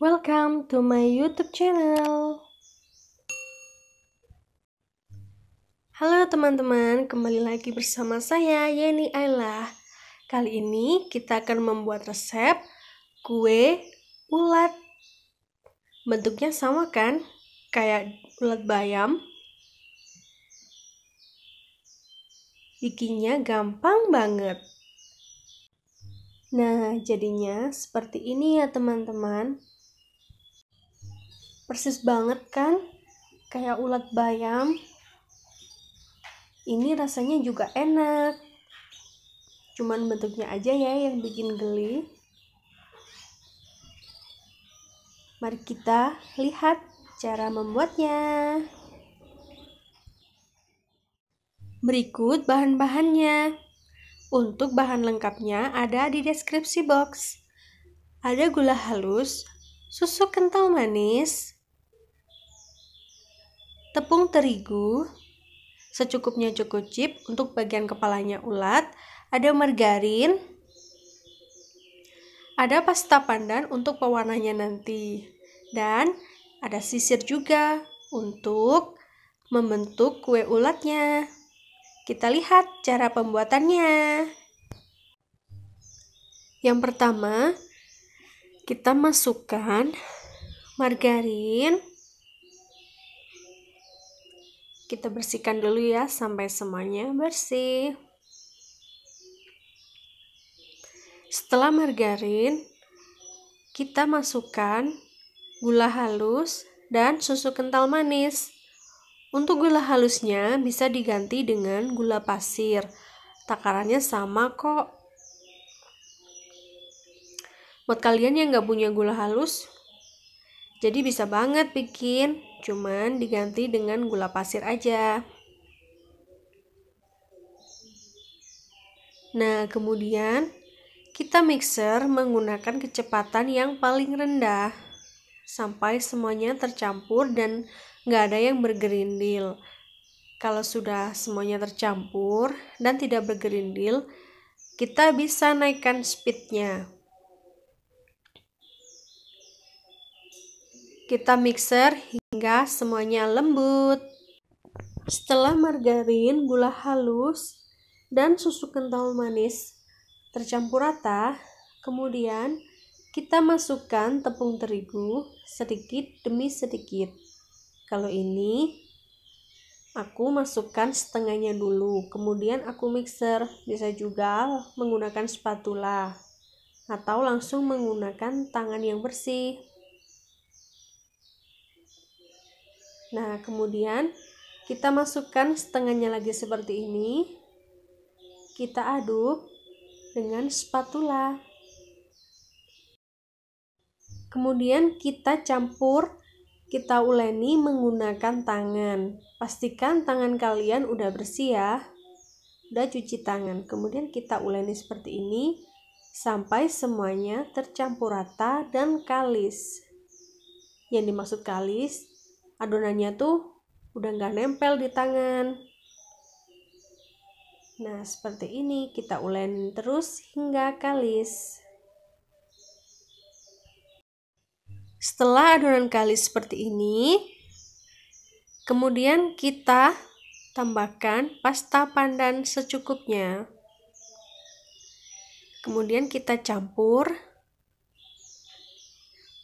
Welcome to my YouTube channel. Halo teman-teman, kembali lagi bersama saya Yeni Ayla. Kali ini kita akan membuat resep kue ulat. Bentuknya sama kan? Kayak ulat bayam. Bikinnya gampang banget. Nah, jadinya seperti ini ya teman-teman persis banget kan kayak ulat bayam ini rasanya juga enak cuman bentuknya aja ya yang bikin geli mari kita lihat cara membuatnya berikut bahan-bahannya untuk bahan lengkapnya ada di deskripsi box ada gula halus susu kental manis Tepung terigu secukupnya cukup chip untuk bagian kepalanya ulat, ada margarin, ada pasta pandan untuk pewarnanya nanti, dan ada sisir juga untuk membentuk kue ulatnya. Kita lihat cara pembuatannya. Yang pertama, kita masukkan margarin, kita bersihkan dulu ya sampai semuanya bersih setelah margarin kita masukkan gula halus dan susu kental manis untuk gula halusnya bisa diganti dengan gula pasir takarannya sama kok buat kalian yang gak punya gula halus jadi bisa banget bikin, cuman diganti dengan gula pasir aja. Nah, kemudian kita mixer menggunakan kecepatan yang paling rendah sampai semuanya tercampur dan nggak ada yang bergerindil. Kalau sudah semuanya tercampur dan tidak bergerindil, kita bisa naikkan speednya Kita mixer hingga semuanya lembut. Setelah margarin, gula halus, dan susu kental manis tercampur rata, kemudian kita masukkan tepung terigu sedikit demi sedikit. Kalau ini aku masukkan setengahnya dulu, kemudian aku mixer. Bisa juga menggunakan spatula atau langsung menggunakan tangan yang bersih. Nah, kemudian kita masukkan setengahnya lagi seperti ini. Kita aduk dengan spatula. Kemudian kita campur, kita uleni menggunakan tangan. Pastikan tangan kalian udah bersih ya. Udah cuci tangan. Kemudian kita uleni seperti ini sampai semuanya tercampur rata dan kalis. Yang dimaksud kalis adonannya tuh udah nggak nempel di tangan. Nah, seperti ini kita ulen terus hingga kalis. Setelah adonan kalis seperti ini, kemudian kita tambahkan pasta pandan secukupnya. Kemudian kita campur.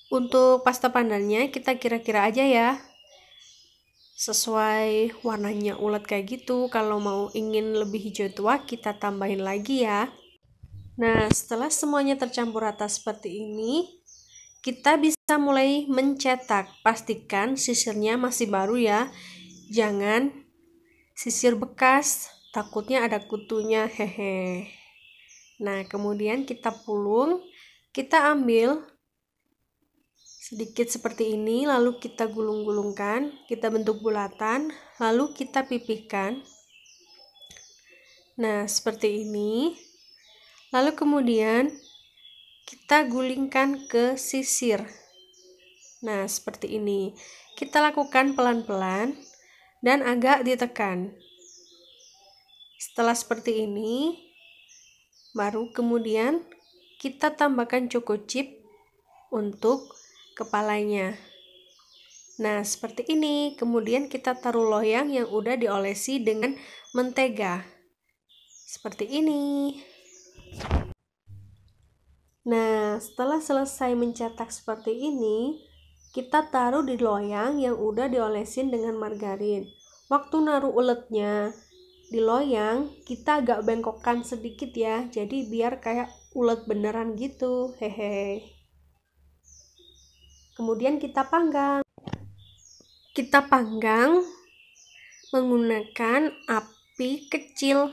Untuk pasta pandannya kita kira-kira aja ya sesuai warnanya ulat kayak gitu kalau mau ingin lebih hijau tua kita tambahin lagi ya nah setelah semuanya tercampur rata seperti ini kita bisa mulai mencetak pastikan sisirnya masih baru ya jangan sisir bekas takutnya ada kutunya hehe nah kemudian kita pulung kita ambil sedikit seperti ini lalu kita gulung-gulungkan kita bentuk bulatan lalu kita pipihkan nah seperti ini lalu kemudian kita gulingkan ke sisir nah seperti ini kita lakukan pelan-pelan dan agak ditekan setelah seperti ini baru kemudian kita tambahkan choco chip untuk kepalanya. Nah, seperti ini. Kemudian kita taruh loyang yang udah diolesi dengan mentega. Seperti ini. Nah, setelah selesai mencetak seperti ini, kita taruh di loyang yang udah diolesin dengan margarin. Waktu naruh uletnya di loyang, kita agak bengkokkan sedikit ya, jadi biar kayak ulet beneran gitu. Hehehe. Kemudian kita panggang. Kita panggang menggunakan api kecil.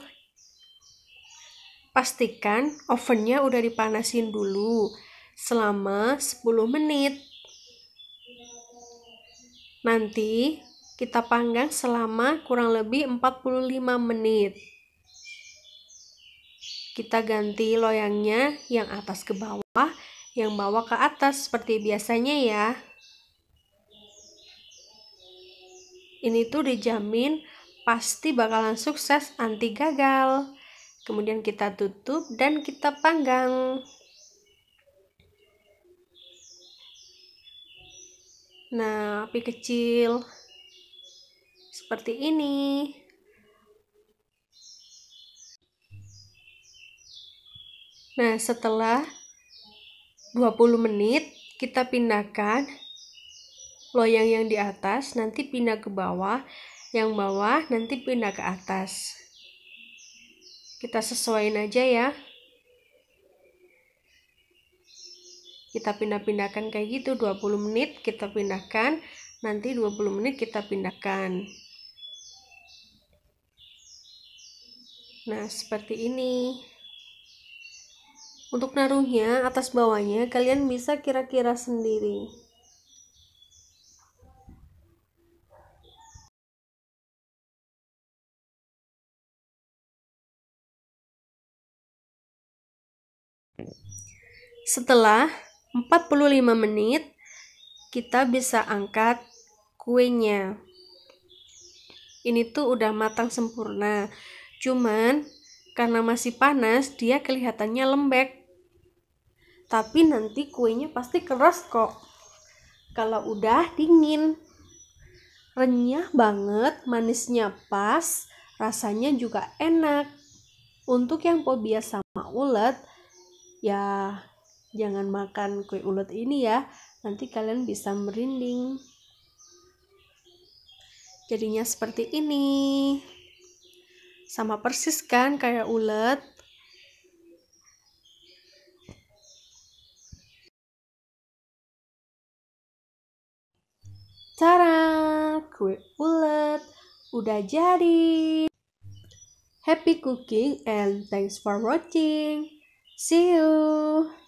Pastikan ovennya udah dipanasin dulu selama 10 menit. Nanti kita panggang selama kurang lebih 45 menit. Kita ganti loyangnya yang atas ke bawah yang bawa ke atas seperti biasanya ya. Ini tuh dijamin pasti bakalan sukses anti gagal. Kemudian kita tutup dan kita panggang. Nah, api kecil seperti ini. Nah, setelah 20 menit kita pindahkan loyang yang di atas nanti pindah ke bawah yang bawah nanti pindah ke atas kita sesuaikan aja ya kita pindah-pindahkan kayak gitu 20 menit kita pindahkan nanti 20 menit kita pindahkan nah seperti ini untuk naruhnya atas bawahnya kalian bisa kira-kira sendiri. Setelah 45 menit, kita bisa angkat kuenya. Ini tuh udah matang sempurna. Cuman karena masih panas, dia kelihatannya lembek tapi nanti kuenya pasti keras kok kalau udah dingin renyah banget manisnya pas rasanya juga enak untuk yang fobia sama ulet ya jangan makan kue ulet ini ya nanti kalian bisa merinding jadinya seperti ini sama persis kan kayak ulet kue ulet. Udah jadi. Happy cooking and thanks for watching. See you.